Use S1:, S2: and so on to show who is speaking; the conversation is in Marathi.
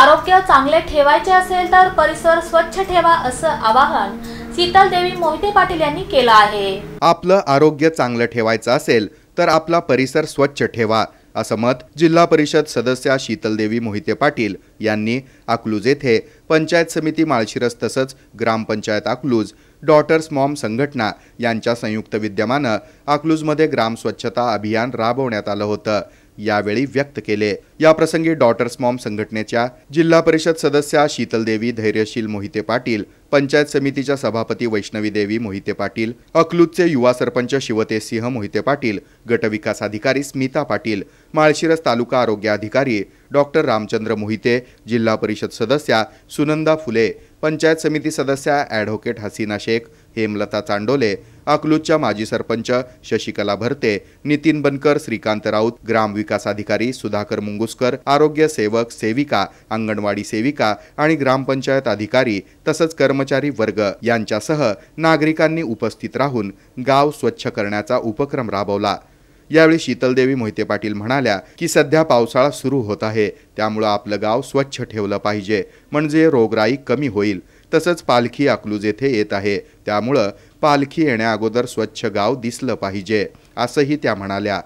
S1: आरोग्य चांगले ठेवायचे असेल तर परिसर स्वच्छ ठेवा असं आवाहन शीतल देवी मोहिते पाटील यांनी केलं आहे
S2: आपलं आरोग्य चांगलं ठेवायचं असेल तर आपला परिसर स्वच्छ ठेवा असं मत जिल्हा परिषद सदस्या शीतलदेवी मोहिते पाटील यांनी अकलूज येथे पंचायत समिती माळशिरस तसंच ग्रामपंचायत अकलूज डॉटर्स मॉम संघटना यांच्या संयुक्त विद्यमानं अकलूजमध्ये ग्राम स्वच्छता अभियान राबवण्यात आलं होतं यावेळी व्यक्त केले याप्रसंगी डॉटर्स मॉम संघटनेच्या जिल्हा परिषद सदस्या शीतलदेवी धैर्यशील मोहिते पाटील पंचायत समितीच्या सभापती वैष्णवी देवी मोहिते पाटील अकलूजचे युवा सरपंच शिवते सिंह मोहिते पाटील गटविकास अधिकारी स्मिता पाटील माळशिरस तालुका आरोग्य अधिकारी डॉक्टर रामचंद्र मोहिते जिल्हा परिषद सदस्या सुनंदा फुले पंचायत समिती सदस्या ॲडव्होकेट हसीना शेख हेमलता चांडोले अकलूजच्या माजी सरपंच शशिकला भरते नितीन बनकर श्रीकांत राऊत ग्रामविकास अधिकारी सुधाकर मुंगुसकर आरोग्य सेवक सेविका अंगणवाडी सेविका आणि ग्रामपंचायत अधिकारी तसंच कर्मचारी वर्ग यांच्यासह नागरिकांनी उपस्थित राहून गाव स्वच्छ करण्याचा उपक्रम राबवला यावेळी शीतलदेवी मोहिते पाटील म्हणाल्या की सध्या पावसाळा सुरू होत आहे त्यामुळं आपलं गाव स्वच्छ ठेवलं पाहिजे म्हणजे रोगराई कमी होईल तसंच पालखी अकलूज येथे येत आहे त्यामुळं पालखी येण्याअगोदर स्वच्छ गाव दिसलं पाहिजे असंही त्या म्हणाल्या